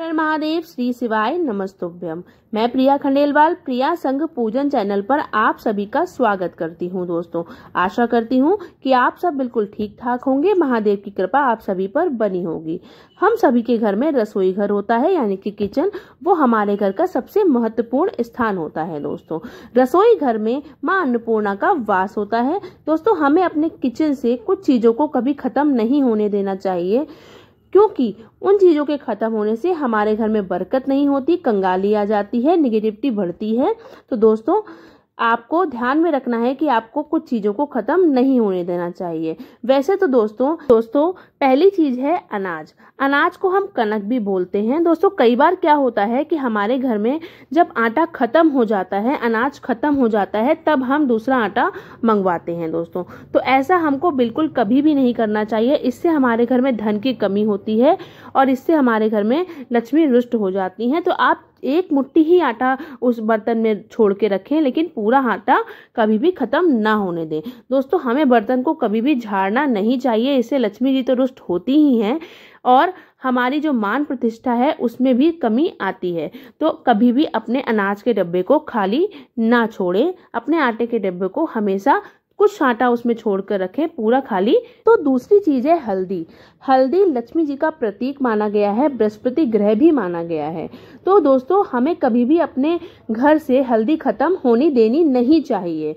हर महादेव श्री शिवाय नमस्तुभ्यम मैं प्रिया खंडेलवाल प्रिया संघ पूजन चैनल पर आप सभी का स्वागत करती हूं दोस्तों आशा करती हूं कि आप सब बिल्कुल ठीक ठाक होंगे महादेव की कृपा आप सभी पर बनी होगी हम सभी के घर में रसोई घर होता है यानी कि किचन वो हमारे घर का सबसे महत्वपूर्ण स्थान होता है दोस्तों रसोई घर में माँ अन्नपूर्णा का वास होता है दोस्तों हमें अपने किचन से कुछ चीज़ों को कभी खत्म नहीं होने देना चाहिए क्योंकि उन चीज़ों के ख़त्म होने से हमारे घर में बरकत नहीं होती कंगाली आ जाती है निगेटिविटी बढ़ती है तो दोस्तों आपको ध्यान में रखना है कि आपको कुछ चीज़ों को ख़त्म नहीं होने देना चाहिए वैसे तो दोस्तों दोस्तों पहली चीज़ है अनाज अनाज को हम कनक भी बोलते हैं दोस्तों कई बार क्या होता है कि हमारे घर में जब आटा ख़त्म हो जाता है अनाज ख़त्म हो जाता है तब हम दूसरा आटा मंगवाते हैं दोस्तों तो ऐसा हमको बिल्कुल कभी भी नहीं करना चाहिए इससे हमारे घर में धन की कमी होती है और इससे हमारे घर में लक्ष्मी रुष्ट हो जाती हैं तो आप एक मुट्ठी ही आटा उस बर्तन में छोड़ के रखें लेकिन पूरा आटा कभी भी ख़त्म ना होने दें दोस्तों हमें बर्तन को कभी भी झाड़ना नहीं चाहिए इससे लक्ष्मी जी तो रुष्ट होती ही हैं और हमारी जो मान प्रतिष्ठा है उसमें भी कमी आती है तो कभी भी अपने अनाज के डब्बे को खाली ना छोड़ें अपने आटे के डब्बे को हमेशा कुछ आटा उसमें छोड़कर रखें पूरा खाली तो दूसरी चीज है हल्दी हल्दी लक्ष्मी जी का प्रतीक माना गया है बृहस्पति ग्रह भी माना गया है तो दोस्तों हमें कभी भी अपने घर से हल्दी खत्म होनी देनी नहीं चाहिए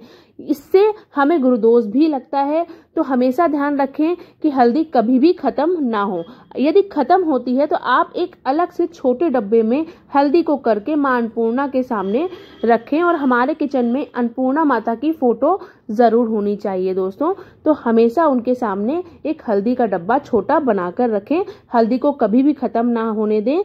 इससे हमें गुरुदोष भी लगता है तो हमेशा ध्यान रखें कि हल्दी कभी भी ख़त्म ना हो यदि ख़त्म होती है तो आप एक अलग से छोटे डब्बे में हल्दी को करके माँ अन्नपूर्णा के सामने रखें और हमारे किचन में अन्नपूर्णा माता की फ़ोटो ज़रूर होनी चाहिए दोस्तों तो हमेशा उनके सामने एक हल्दी का डब्बा छोटा बनाकर रखें हल्दी को कभी भी ख़त्म ना होने दें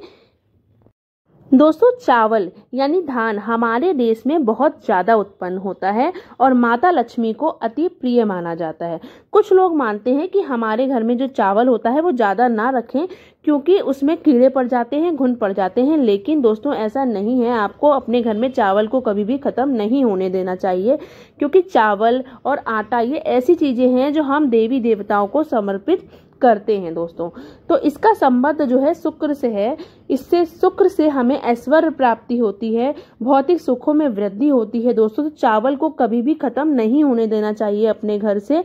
दोस्तों चावल यानी धान हमारे देश में बहुत ज़्यादा उत्पन्न होता है और माता लक्ष्मी को अति प्रिय माना जाता है कुछ लोग मानते हैं कि हमारे घर में जो चावल होता है वो ज़्यादा ना रखें क्योंकि उसमें कीड़े पड़ जाते हैं घुन पड़ जाते हैं लेकिन दोस्तों ऐसा नहीं है आपको अपने घर में चावल को कभी भी ख़त्म नहीं होने देना चाहिए क्योंकि चावल और आटा ये ऐसी चीज़ें हैं जो हम देवी देवताओं को समर्पित करते हैं दोस्तों तो इसका संबंध जो है शुक्र से है इससे शुक्र से हमें ऐश्वर्य प्राप्ति होती है भौतिक सुखों में वृद्धि होती है दोस्तों तो चावल को कभी भी ख़त्म नहीं होने देना चाहिए अपने घर से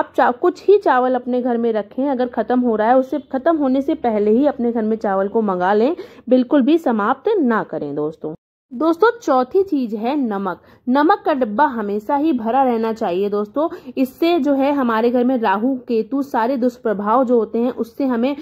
आप कुछ ही चावल अपने घर में रखें अगर ख़त्म हो रहा है उससे ख़त्म होने से पहले ही अपने घर में चावल को मंगा लें बिल्कुल भी समाप्त ना करें दोस्तों दोस्तों चौथी चीज है नमक नमक का डब्बा हमेशा ही भरा रहना चाहिए दोस्तों इससे जो है हमारे घर में राहु केतु सारे दुष्प्रभाव जो होते हैं उससे हमें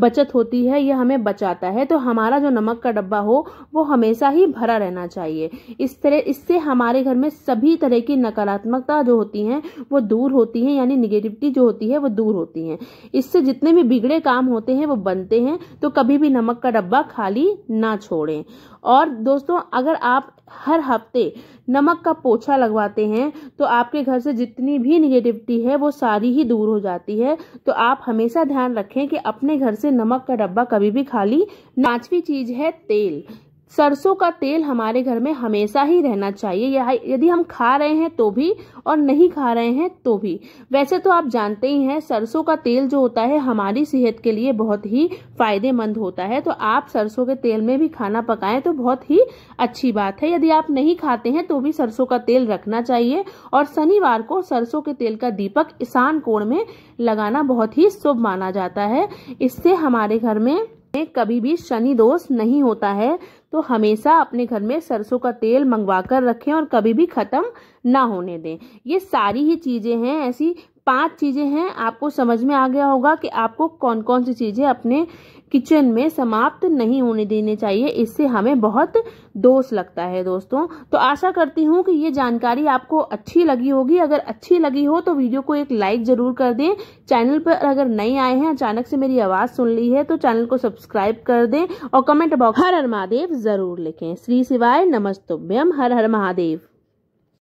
बचत होती है यह हमें बचाता है तो हमारा जो नमक का डब्बा हो वो हमेशा ही भरा रहना चाहिए इस तरह इससे हमारे घर में सभी तरह की नकारात्मकता जो होती है वो दूर होती है यानी निगेटिविटी जो होती है वो दूर होती है इससे जितने भी बिगड़े काम होते हैं वो बनते हैं तो कभी भी नमक का डब्बा खाली ना छोड़ें और दोस्तों अगर आप हर हफ्ते नमक का पोछा लगवाते हैं तो आपके घर से जितनी भी निगेटिविटी है वो सारी ही दूर हो जाती है तो आप हमेशा ध्यान रखें कि अपने घर से नमक का डब्बा कभी भी खाली पाँचवीं चीज़ है तेल सरसों का तेल हमारे घर में हमेशा ही रहना चाहिए या यदि हम खा रहे हैं तो भी और नहीं खा रहे हैं तो भी वैसे तो आप जानते ही हैं सरसों का तेल जो होता है हमारी सेहत के लिए बहुत ही फायदेमंद होता है तो आप सरसों के तेल में भी खाना पकाएं तो बहुत ही अच्छी बात है यदि आप नहीं खाते हैं तो भी सरसों का तेल रखना चाहिए और शनिवार को सरसों के तेल का दीपक ईशान कोण में लगाना बहुत ही शुभ माना जाता है इससे हमारे घर में कभी भी शनि दोष नहीं होता है तो हमेशा अपने घर में सरसों का तेल मंगवा कर रखें और कभी भी ख़त्म ना होने दें ये सारी ही चीज़ें हैं ऐसी पांच चीज़ें हैं आपको समझ में आ गया होगा कि आपको कौन कौन सी चीज़ें अपने किचन में समाप्त नहीं होने देने चाहिए इससे हमें बहुत दोष लगता है दोस्तों तो आशा करती हूँ कि ये जानकारी आपको अच्छी लगी होगी अगर अच्छी लगी हो तो वीडियो को एक लाइक ज़रूर कर दें चैनल पर अगर नए आए हैं अचानक से मेरी आवाज़ सुन ली है तो चैनल को सब्सक्राइब कर दें और कमेंट बॉक्स हर हर महादेव ज़रूर लिखें श्री शिवाय नमस्तुभ्यम हर हर महादेव